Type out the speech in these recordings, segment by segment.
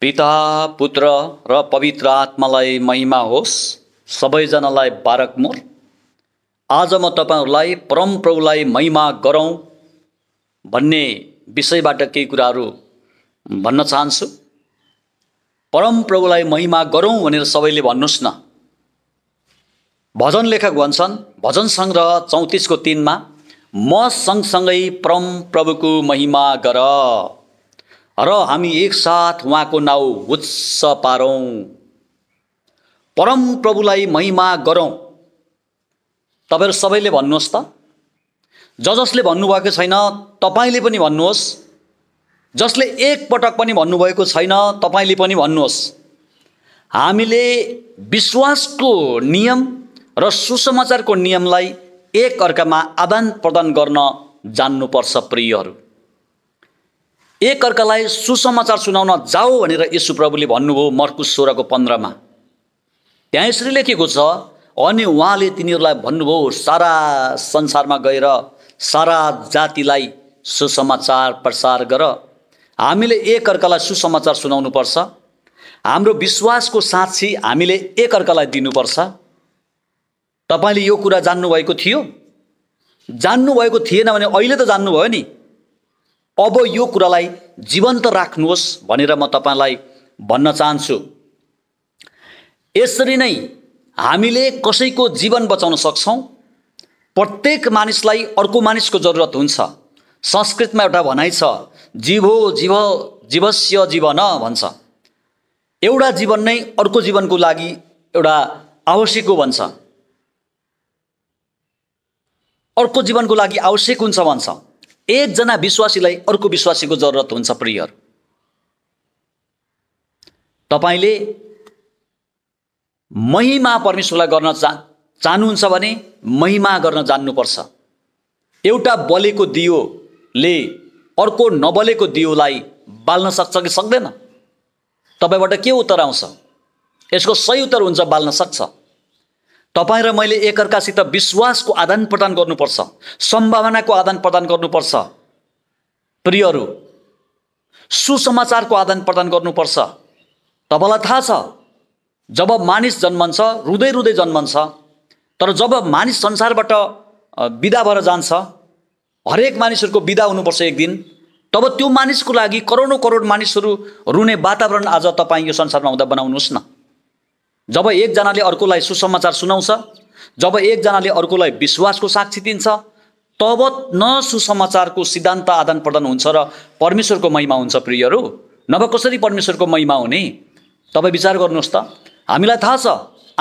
पिता पुत्र र पवित्र आत्मालाई महिमा होस् सबैजनालाई बारकमोर आज म तपाईँहरूलाई परमप्रभुलाई महिमा गरौँ भन्ने विषयबाट केही कुराहरू भन्न चाहन्छु परमप्रभुलाई महिमा गरौँ भनेर सबैले भन्नुहोस् न भजन लेखक भन्छन् भजन सङ्ग्रह चौतिसको तिनमा म सँगसँगै परमप्रभुको महिमा गर र हामी एकसाथ उहाँको नाउँ उत्स पारौँ परम प्रभुलाई महिमा गरौँ तपाईँहरू सबैले भन्नुहोस् त ज जसले भन्नुभएको छैन तपाईँले पनि भन्नुहोस् जसले एकपटक पनि भन्नुभएको छैन तपाईँले पनि भन्नुहोस् हामीले विश्वासको नियम र सुसमाचारको नियमलाई एक अर्कामा आदान प्रदान गर्न जान्नुपर्छ प्रियहरू एकअर्कालाई सुसमाचार सुनाउन जाऊ भनेर यसु प्रभुले भन्नुभयो मर्कुस सोह्रको पन्ध्रमा त्यहाँ यसरी लेखेको छ अनि उहाँले तिनीहरूलाई भन्नुभयो सारा संसारमा गएर सारा जातिलाई सुसमाचार प्रसार गर हामीले एकअर्कालाई सुसमाचार सुनाउनु पर्छ हाम्रो विश्वासको साक्षी हामीले एकअर्कालाई दिनुपर्छ तपाईँले यो कुरा जान्नुभएको थियो जान्नुभएको थिएन भने अहिले त जान्नुभयो नि अब यो कुरालाई जीवन्त राख्नुहोस् भनेर म तपाईँलाई भन्न चाहन्छु यसरी नै हामीले कसैको जीवन बचाउन सक्छौँ प्रत्येक मानिसलाई अर्को मानिसको जरुरत हुन्छ संस्कृतमा एउटा भनाइ छ जीवो जीव जीवस्य जीवन भन्छ एउटा जीवन नै अर्को जीवनको लागि एउटा आवश्यक हो भन्छ अर्को जीवनको लागि आवश्यक हुन्छ भन्छ एकजना विश्वासीलाई अर्को विश्वासीको जरुरत हुन्छ प्रियर तपाईँले महिमा परमेश्वरलाई गर्न चा चाहनुहुन्छ भने महिमा गर्न जान्नुपर्छ एउटा बलेको दियोले अर्को नबलेको दियोलाई बाल्न सक्छ कि सक्दैन तपाईँबाट के उत्तर आउँछ यसको सही उत्तर हुन्छ बाल्न सक्छ तपाईँ र मैले एकअर्कासित विश्वासको आदान प्रदान गर्नुपर्छ सम्भावनाको आदान प्रदान गर्नुपर्छ प्रियहरू सुसमाचारको आदान प्रदान गर्नुपर्छ तपाईँलाई थाहा छ जब मानिस जन्मन्छ रुँदै रुँदै जन्मन्छ तर जब मानिस संसारबाट विदा भएर जान्छ हरेक मानिसहरूको विदा हुनुपर्छ एक दिन तब त्यो मानिसको लागि करोडौँ करोड मानिसहरू रुने वातावरण आज तपाईँ यो संसारमा हुँदा बनाउनुहोस् न जब एकजनाले अर्कोलाई सुसमाचार सुनाउँछ जब एकजनाले अर्कोलाई विश्वासको साक्षी दिन्छ तब न सुसमाचारको सिद्धान्त आदान प्रदान हुन्छ र परमेश्वरको महिमा हुन्छ प्रियहरू नभए कसरी परमेश्वरको महिमा हुने तपाईँ विचार गर्नुहोस् त हामीलाई थाहा छ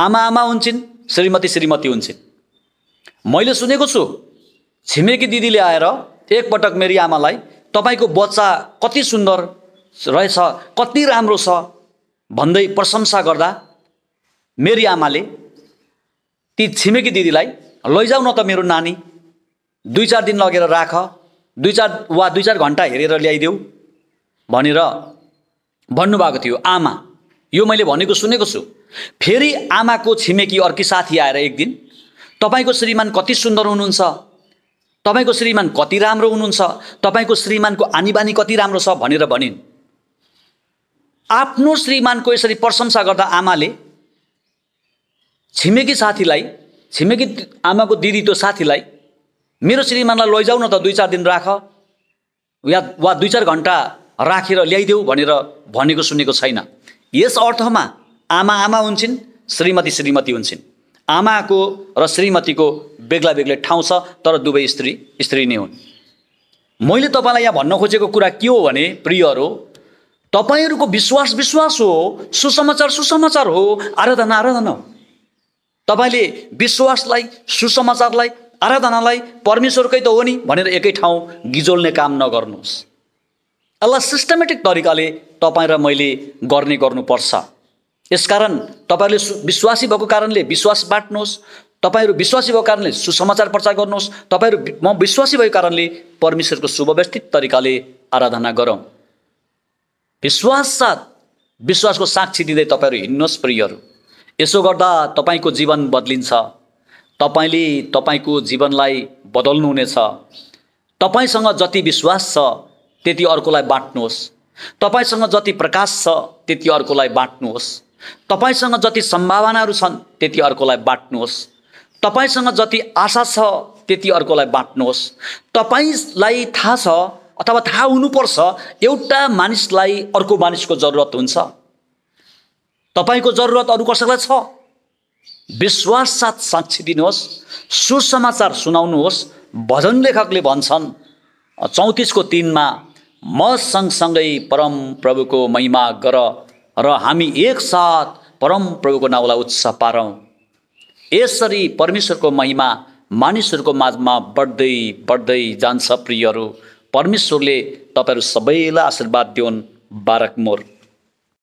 आमा आमा हुन्छन् श्रीमती श्रीमती हुन्छन् मैले सुनेको छु छिमेकी दिदीले आएर एकपटक मेरी आमालाई तपाईँको बच्चा कति सुन्दर रहेछ कति राम्रो छ भन्दै प्रशंसा गर्दा मेरी आमाले ती छिमेकी दिदीलाई लैजाउ न त मेरो नानी दुई चार दिन लगेर राख दुई चार वा दुई चार घन्टा हेरेर ल्याइदेऊ भनेर भन्नुभएको थियो आमा यो मैले भनेको सुनेको छु फेरि आमाको छिमेकी अर्की साथी आएर एक दिन तपाईँको श्रीमान कति सुन्दर हुनुहुन्छ तपाईँको श्रीमान कति राम्रो हुनुहुन्छ तपाईँको श्रीमानको आनी बानी कति राम्रो छ भनेर भनिन् आफ्नो श्रीमानको यसरी प्रशंसा गर्दा आमाले छिमेकी साथीलाई छिमेकी आमाको दिदी त्यो साथीलाई मेरो श्रीमानलाई लैजाऊ न त दुई चार दिन राख या वा दुई चार घन्टा राखेर ल्याइदेऊ भनेर भनेको सुनेको छैन यस अर्थमा आमा आमा हुन्छन् श्रीमती श्रीमती हुन्छन् आमाको र श्रीमतीको बेग्ला बेग्लै ठाउँ छ तर दुवै स्त्री स्त्री नै हुन् मैले तपाईँलाई यहाँ भन्न खोजेको कुरा के हो भने प्रियहरू तपाईँहरूको विश्वास विश्वास हो सुसमाचार सुसमाचार हो आराधना आराधना हो तपाईँले विश्वासलाई सुसमाचारलाई आराधनालाई परमेश्वरकै त हो नि भनेर एकै ठाउँ गिजोल्ने काम नगर्नुहोस् यसलाई सिस्टमेटिक तरिकाले तपाईँ र मैले गर्ने गर्नुपर्छ यसकारण तपाईँहरूले विश्वासी भएको कारणले विश्वास बाँट्नुहोस् तपाईँहरू विश्वासी भएको कारणले सुसमाचार प्रचार गर्नुहोस् तपाईँहरू म विश्वासी भएको कारणले परमेश्वरको सुव्यवस्थित तरिकाले आराधना गरौँ विश्वास साथ विश्वासको साक्षी दिँदै तपाईँहरू हिँड्नुहोस् प्रियहरू यसो गर्दा तपाईँको जीवन बदलिन्छ तपाईँले तपाईँको जीवनलाई बदल्नुहुनेछ तपाईँसँग जति विश्वास छ त्यति अर्कोलाई बाँट्नुहोस् तपाईँसँग जति प्रकाश छ त्यति अर्कोलाई बाँट्नुहोस् तपाईँसँग जति सम्भावनाहरू छन् त्यति अर्कोलाई बाँट्नुहोस् तपाईँसँग जति आशा छ त्यति अर्कोलाई बाँट्नुहोस् तपाईँलाई थाहा छ अथवा थाहा हुनुपर्छ एउटा मानिसलाई अर्को मानिसको जरुरत हुन्छ तपाईँको जरुरत अरू कसैलाई छ विश्वास साथ साक्षी दिनुहोस् सुसमाचार सुनाउनुहोस् भजन लेखकले भन्छन् चौतिसको तिनमा म सँगसँगै परम प्रभुको महिमा गर र हामी एकसाथ परम प्रभुको नाउँलाई उत्साह पारौँ यसरी परमेश्वरको महिमा मानिसहरूको माझमा बढ्दै बढ्दै जान्छ प्रियहरू परमेश्वरले तपाईँहरू सबैलाई आशीर्वाद दिउन् बारकमोर